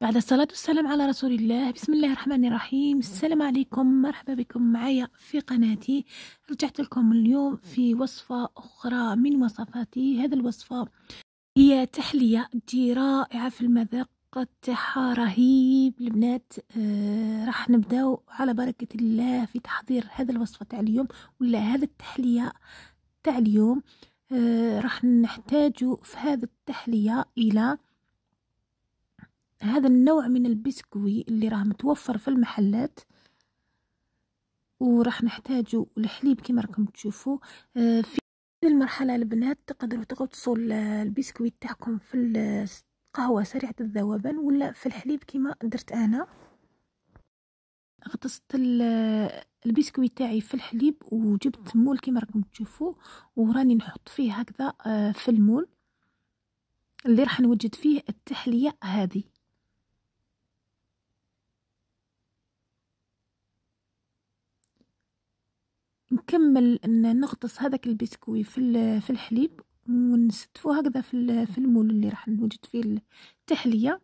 بعد الصلاة والسلام على رسول الله بسم الله الرحمن الرحيم السلام عليكم مرحبا بكم معايا في قناتي رجعت لكم اليوم في وصفة أخرى من وصفاتي هذه الوصفة هي تحلية دي رائعة في المذاق تاعها رهيب البنات آه راح نبداو على بركة الله في تحضير هذا الوصفة تاع اليوم ولا هذا التحلية تاع اليوم آه راح نحتاجو في هذا التحلية إلى هذا النوع من البسكوي اللي راه متوفر في المحلات وراح نحتاجه الحليب كما راكم تشوفوا آه، في هذه المرحلة البنات تقدروا تغطسوا البسكوي تاعكم في القهوة سريعة الذوبان ولا في الحليب كما درت أنا غطست البسكوي تاعي في الحليب وجبت مول كما راكم تشوفوا وراني نحط فيه هكذا آه، في المول اللي راح نوجد فيه التحلية هذه نكمل ان نغطس هذاك البسكوي في في الحليب ونستفو هكذا في في المول اللي راح نوجد فيه التحليه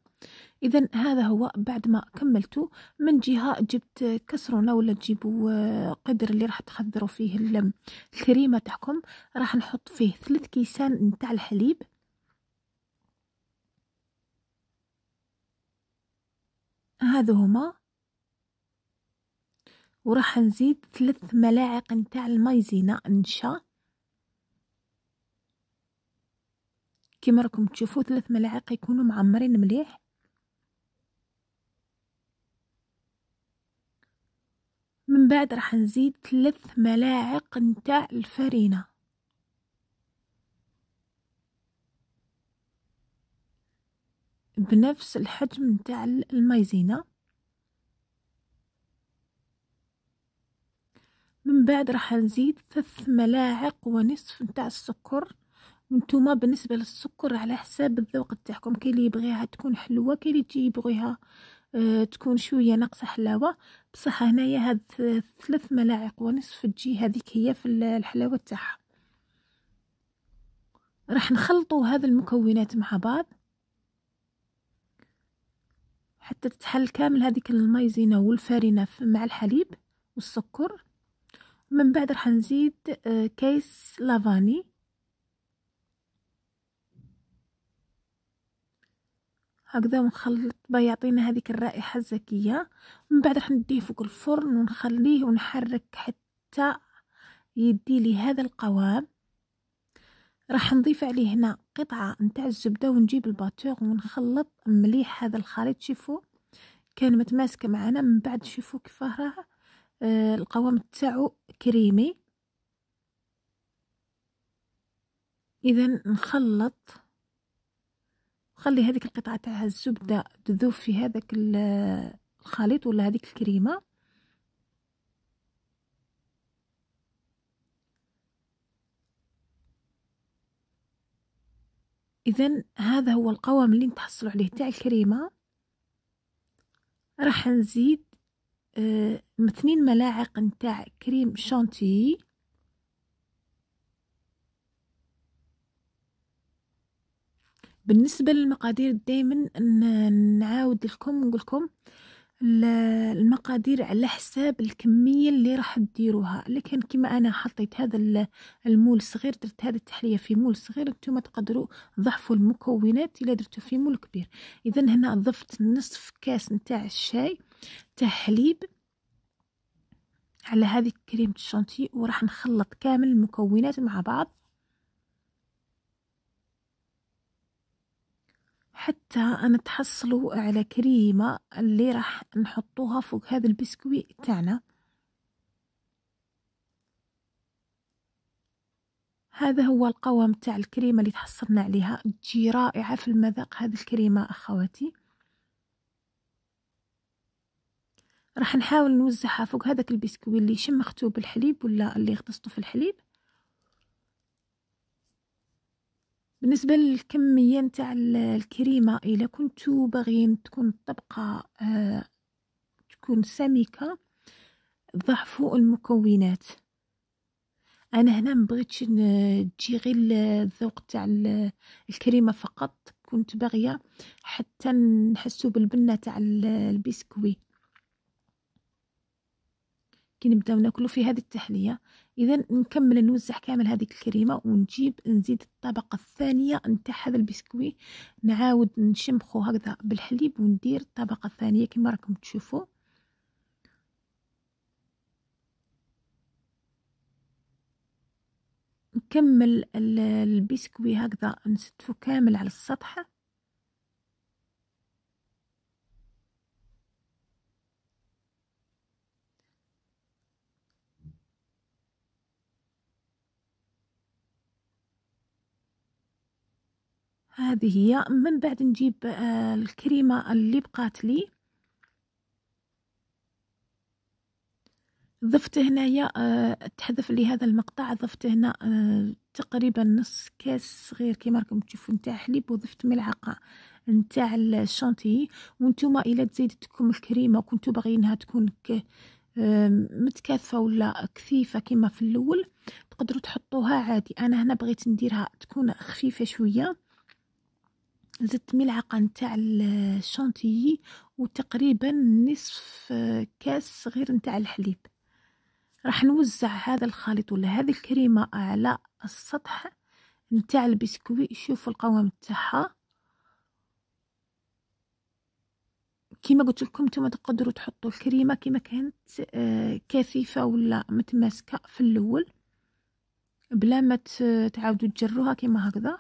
اذا هذا هو بعد ما كملته من جهه جبت كسرونه ولا تجيبوا آه، قدر اللي راح تخدروا فيه الكريمه تاعكم راح نحط فيه ثلاث كيسان نتاع الحليب هذو هما وراح نزيد ثلاث ملاعق نتاع المايزينا نشا كما كيما راكم تشوفوا ثلاث ملاعق يكونوا معمرين مليح من بعد راح نزيد ثلاث ملاعق نتاع الفرينة بنفس الحجم نتاع المايزينة من بعد راح نزيد ثلاث ملاعق ونصف نتاع السكر وانتوما بالنسبه للسكر على حساب الذوق تاعكم كاين اللي يبغيها تكون حلوه كاين اللي يبغيها آه، تكون شويه ناقصه حلاوه بصح هنايا هاد ثلاث ملاعق ونصف تجي هذيك هي في الحلاوه تاعها راح نخلطوا هذه المكونات مع بعض حتى تتحل كامل هذيك المايزينا والفارينه مع الحليب والسكر من بعد راح نزيد آه، كيس لافاني هكذا ونخلط بقى يعطينا هذيك الرائحة الزكية من بعد راح نديه فوق الفرن ونخليه ونحرك حتى يدي لي هذا القوام راح نضيف عليه هنا قطعة نتاع الزبدة ونجيب الباتور ونخلط مليح هذا الخليط شوفوا كان متماسكة معنا من بعد شوفوا كيفاه راه آه، القوام تاعو كريمي اذا نخلط نخلي هذيك القطعه تاع الزبده تذوب في هذاك الخليط ولا هذيك الكريمه اذا هذا هو القوام اللي نتحصلوا عليه تاع الكريمه راح نزيد آه، مثنين ملاعق نتاع كريم شانتي بالنسبة للمقادير دايما نعاود لكم نقول لكم المقادير على حساب الكمية اللي راح تديروها لكن كما أنا حطيت هذا المول صغير درت هذا التحلية في مول صغير انتم تقدروا ضعفوا المكونات إلا درتوا في مول كبير إذا هنا ضفت نصف كاس نتاع الشاي تاع حليب على هذه كريمة الشانتي وراح نخلط كامل المكونات مع بعض حتى تحصلوا على كريمة اللي راح نحطوها فوق هذا البسكوي تاعنا هذا هو القوام تاع الكريمة اللي تحصلنا عليها تجي رائعة في المذاق هذه الكريمة أخواتي راح نحاول نوزعها فوق هذاك البسكوي اللي شمخته بالحليب ولا اللي غطسته في الحليب بالنسبه للكميه نتاع الكريمه الا كنتو باغيين تكون الطبقه آه تكون سميكه ضعفوا المكونات انا هنا مبغيتش تجي غير الذوق تاع الكريمه فقط كنت باغيه حتى نحسو بالبنه تاع البسكوي كي نبداو ناكلو في هذه التحليه اذا نكمل نوزع كامل هذيك الكريمه ونجيب نزيد الطبقه الثانيه نتاع هذا البسكوي نعاود نشمخو هكذا بالحليب وندير الطبقه الثانيه كما راكم تشوفوا نكمل البسكوي هكذا نستفو كامل على السطح هذه هي من بعد نجيب آه، الكريمة اللي بقات لي ضفت هنايا آه، تحذف لي هذا المقطع ضفت هنا آه، تقريبا نص كاس صغير كما راكم تشوفوا نتاع حليب وضفت ملعقه نتاع الشانتي وانتوما الا تزيدتكم الكريمه كنتو باغيينها تكون متكاثفه ولا كثيفه كما في الاول تقدروا تحطوها عادي انا هنا بغيت نديرها تكون خفيفه شويه زدت ملعقة نتاع الشانتيي وتقريبا نصف كاس صغير نتاع الحليب راح نوزع هذا الخليط ولا هذه الكريمة على السطح نتاع البسكوي شوفوا القوام تاعها كيما قلت لكم نتوما تقدروا تحطوا الكريمه كيما كانت آه، كثيفه ولا متماسكه في الاول بلا ما تعاودوا تجروها كيما هكذا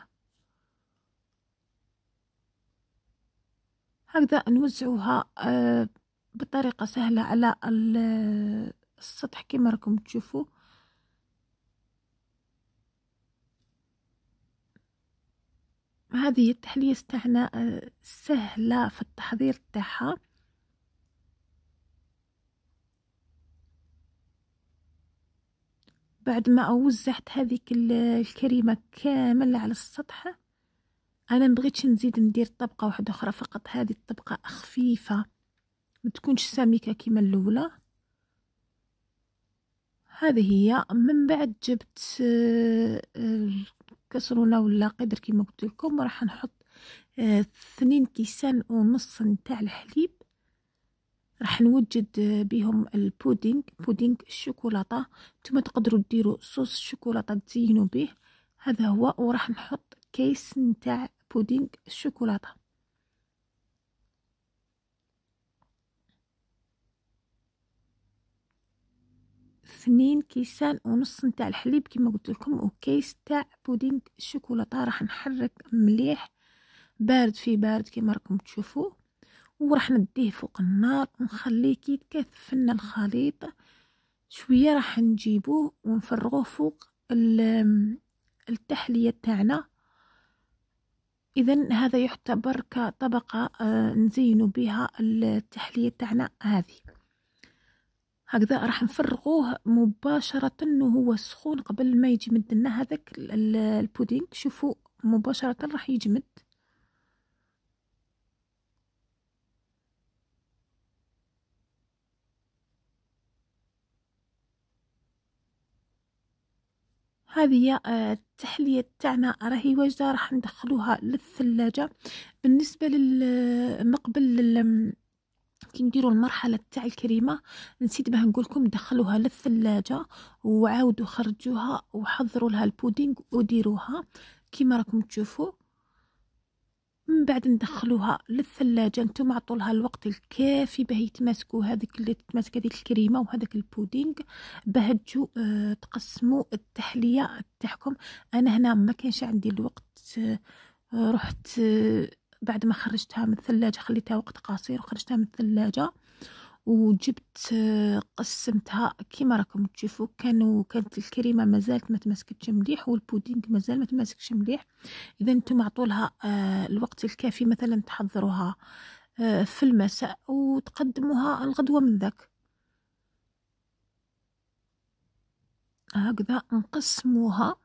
هكذا نوزعوها آه، بطريقة سهلة على السطح كما راكم تشوفوا هذه التحلية تاعنا آه، سهلة في التحضير تاعها بعد ما وزعت هذيك الكريمة كامل على السطح أنا مبغيتش نزيد ندير طبقة واحدة أخرى فقط هذه الطبقة خفيفة ما تكونش سميكة كما الأولى هذه هي من بعد جبت آه، كسرونة ولا قدر كما قلت لكم راح نحط آه، اثنين كيسان ونص نتاع الحليب راح نوجد آه، بهم البودينغ بودينغ الشوكولاته نتوما تقدروا ديروا صوص الشوكولاته تزينوا به هذا هو وراح نحط كيس نتاع بودينغ الشوكولاتة اثنين كيسان ونص نتاع الحليب كما قلت لكم وكيس تاع بودينغ الشوكولاته راح نحرك مليح بارد في بارد كما راكم تشوفوا وراح نديه فوق النار ونخليه كي يتكثف لنا الخليط شويه راح نجيبوه ونفرغوه فوق التحليه تاعنا إذا هذا يعتبر كطبقة آه، نزين بها التحلية تاعنا هذه هكذا راح نفرغوه مباشرة وهو سخون قبل ما يجمد لنا هذاك البودينغ شوفوا مباشرة راح يجمد هذه آه، التحلية تاعنا راهي واجدة راح ندخلوها للثلاجة بالنسبة للمقبل كي نديروا المرحله تاع الكريمه نسيت باه نقولكم دخلوها للثلاجه وعاودوا خرجوها وحضروا لها البودينغ وديروها كيما راكم تشوفوا من بعد ندخلوها للثلاجة نتوما عطولها الوقت الكافي باه يتماسكوا هذيك اللي تتماسك هذيك الكريمة وهذاك البودينغ باه تجو اه تقسموا التحلية تاعكم انا هنا ما كانش عندي الوقت آه، رحت آه، بعد ما خرجتها من الثلاجة خليتها وقت قصير وخرجتها من الثلاجة وجبت قسمتها كيما راكم تشوفوا كانوا كانت الكريمه مازالت ما تمسكتش مليح والبودينغ مازال ما تمسكش مليح اذا نتوما عطولها آه، الوقت الكافي مثلا تحضروها آه، في المساء وتقدموها الغدوه من ذاك هكذا نقسموها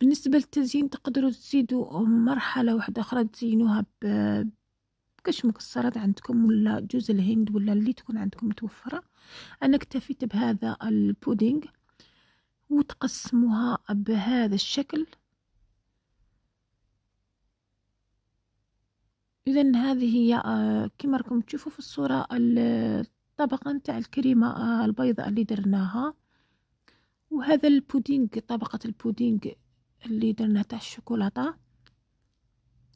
بالنسبه للتزيين تقدروا تزيدوا مرحله واحده اخرى تزينوها ب كاش مكسرات عندكم ولا جوز الهند ولا اللي تكون عندكم متوفرة أنا اكتفيت بهذا البودينغ وتقسموها بهذا الشكل إذا هذه هي آه، كما راكم تشوفوا في الصورة الطبقة نتاع الكريمة آه، البيضاء اللي درناها وهذا البودينغ طبقة البودينغ اللي درناها تاع الشوكولاتة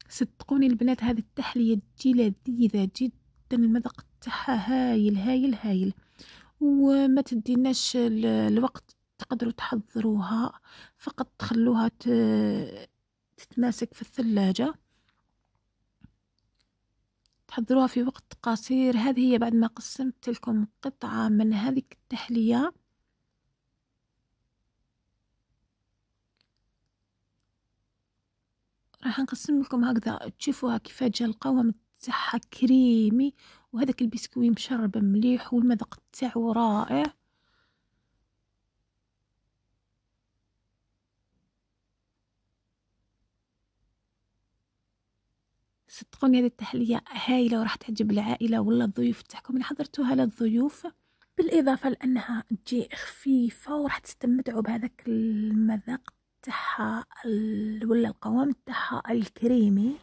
صدقوني البنات هذه التحلية تجي لذيذة جدا المذاق تاعها هايل هايل هايل وما تديناش الوقت تقدروا تحضروها فقط تخلوها تتماسك في الثلاجة تحضروها في وقت قصير هذه هي بعد ما قسمت لكم قطعة من هذه التحلية راح نقسم لكم هكذا تشوفوها جا القوام تاعها كريمي وهذاك البسكويت مشرب مليح والمذاق تاعو رائع صدقوني هذه التحلية هايلة وراح تعجب العائلة ولا الضيوف تاعكم اللي حضرتوها للضيوف بالإضافة لأنها تجي خفيفة وراح تستمتعوا بهذاك المذاق تاعها ولا القوام تاعها الكريمي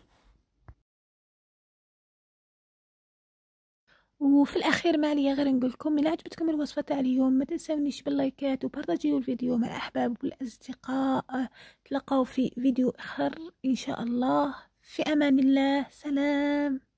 وفي الاخير ما لي غير نقول لكم الا عجبتكم الوصفه تاع اليوم ما تنسونيش باللايكات وبارطاجيو الفيديو مع الاحباب والاصدقاء تلقاو في فيديو اخر ان شاء الله في امان الله سلام